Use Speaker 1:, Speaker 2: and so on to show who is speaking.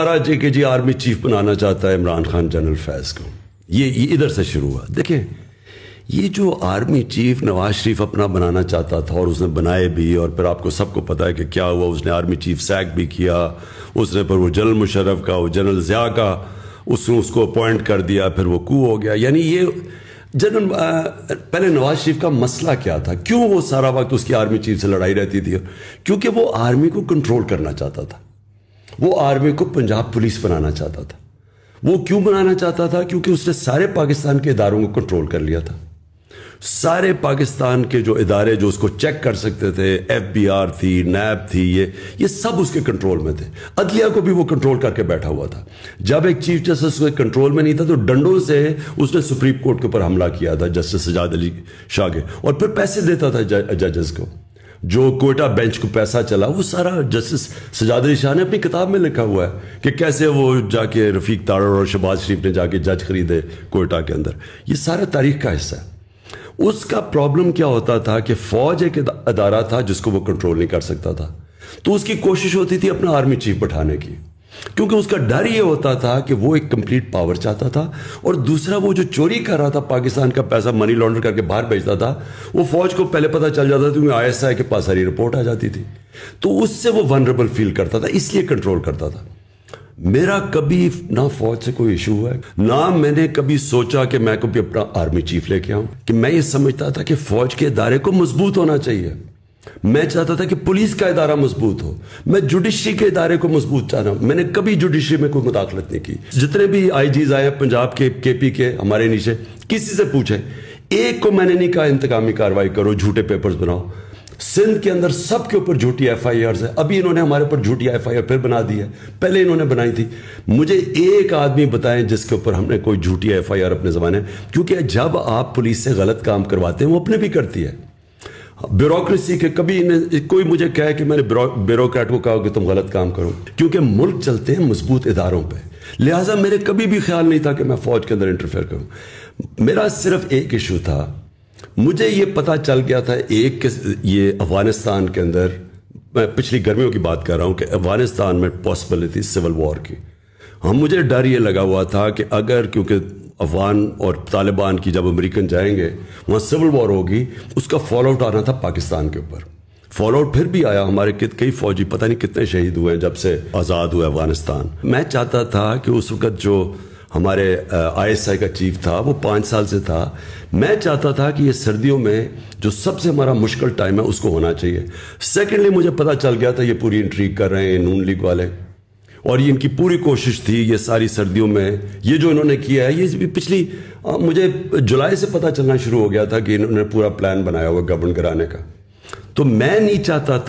Speaker 1: दोबारा जे के जी army chief बनाना चाहता है इमरान खान जनरल फैज को ये, ये इधर से शुरू हुआ देखें ये जो आर्मी चीफ नवाज शरीफ अपना बनाना चाहता था और उसने बनाए भी और फिर आपको सबको पता है कि क्या हुआ उसने आर्मी चीफ सैक भी किया उसने फिर वो जनरल मुशरफ का वो जनरल ज़िया का उसने उसको अपॉइंट कर दिया फिर वो कू हो गया यानी ये जनरल पहले नवाज शरीफ का मसला क्या था क्यों वो सारा वक्त उसकी आर्मी चीफ से लड़ाई रहती थी क्योंकि वो आर्मी को कंट्रोल करना चाहता था वो आर्मी को पंजाब पुलिस बनाना चाहता था वो क्यों बनाना चाहता था क्योंकि उसने सारे पाकिस्तान के इदारों को कंट्रोल कर लिया था सारे पाकिस्तान के जो इदारे जो उसको चेक कर सकते थे एफ बी आर थी नैब थी ये ये सब उसके कंट्रोल में थे अदलिया को भी वो कंट्रोल करके बैठा हुआ था जब एक चीफ जस्टिस को कंट्रोल में नहीं था तो डंडों से उसने सुप्रीम कोर्ट के ऊपर हमला किया था जस्टिस सजाद अली शाह के और फिर पैसे देता था जजेस को जो कोयटा बेंच को पैसा चला वो सारा जस्टिस सजाद अली शाह ने अपनी किताब में लिखा हुआ है कि कैसे वो जाके रफीक तारड़ और शहबाज शरीफ ने जाके जज खरीदे कोयटा के अंदर ये सारा तारीख का हिस्सा है उसका प्रॉब्लम क्या होता था कि फौज एक अदारा था जिसको वो कंट्रोल नहीं कर सकता था तो उसकी कोशिश होती थी अपना आर्मी चीफ बैठाने की क्योंकि उसका डर ये होता था कि वो एक कंप्लीट पावर चाहता था और दूसरा वो जो चोरी कर रहा था पाकिस्तान का पैसा मनी लॉन्डर करके बाहर भेजता था वो फौज को पहले पता चल जाता था क्योंकि आईएसआई के पास सारी रिपोर्ट आ जाती थी तो उससे वो वनरेबल फील करता था इसलिए कंट्रोल करता था मेरा कभी ना फौज से कोई इशू हुआ है ना मैंने कभी सोचा कि मैं कभी अपना आर्मी चीफ लेके आऊं कि मैं ये समझता था कि फौज के इदारे को मजबूत होना चाहिए मैं चाहता था कि पुलिस का इदारा मजबूत हो मैं जुडिशरी के इदारे को मजबूत चाह रहा मैंने कभी जुडिशरी में कोई मुदाखलत नहीं की जितने भी आई जीज आए पंजाब के के पी के हमारे नीचे किसी से पूछे एक को मैंने नहीं कहा इंतकामी कार्रवाई करो झूठे पेपर्स बनाओ सिंध के अंदर सबके ऊपर झूठी एफ आई आर है अभी इन्होंने हमारे ऊपर झूठी एफ आई आर फिर बना दी है पहले इन्होंने बनाई थी मुझे एक आदमी बताएं जिसके ऊपर हमने कोई झूठी एफ आई आर अपने ज़माने क्योंकि जब आप पुलिस से गलत काम करवाते हैं वो अपने भी करती है ब्यूरोक्रेसी के कभी ने, कोई मुझे कहे कि मैंने ब्यूरोक्रेट को कहा कि तुम गलत काम करो क्योंकि मुल्क चलते हैं मजबूत इदारों पर लिहाजा मेरे कभी भी ख्याल नहीं था कि मैं फौज के अंदर इंटरफेयर करूं मेरा सिर्फ एक इशू था मुझे ये पता चल गया था एक ये अफगानिस्तान के अंदर मैं पिछली गर्मियों की बात कर रहा हूं कि अफगानिस्तान में पॉसिबिलिटी सिविल वॉर की हम हाँ, मुझे डर ये लगा हुआ था कि अगर क्योंकि अफगान और तालिबान की जब अमेरिकन जाएंगे वहाँ सिविल वॉर होगी उसका फॉलोआउट आना था पाकिस्तान के ऊपर फॉलोआउट फिर भी आया हमारे कई फौजी पता नहीं कितने शहीद हुए हैं जब से आज़ाद हुआ अफगानिस्तान मैं चाहता था कि उस वक्त जो हमारे आईएसआई का चीफ था वो पाँच साल से था मैं चाहता था कि ये सर्दियों में जो सबसे हमारा मुश्किल टाइम है उसको होना चाहिए सेकेंडली मुझे पता चल गया था ये पूरी इंट्री कर रहे हैं नून लीग वाले और ये इनकी पूरी कोशिश थी ये सारी सर्दियों में ये जो इन्होंने किया है ये पिछली आ, मुझे जुलाई से पता चलना शुरू हो गया था कि इन्होंने पूरा प्लान बनाया हुआ गबन कराने का तो मैं नहीं चाहता था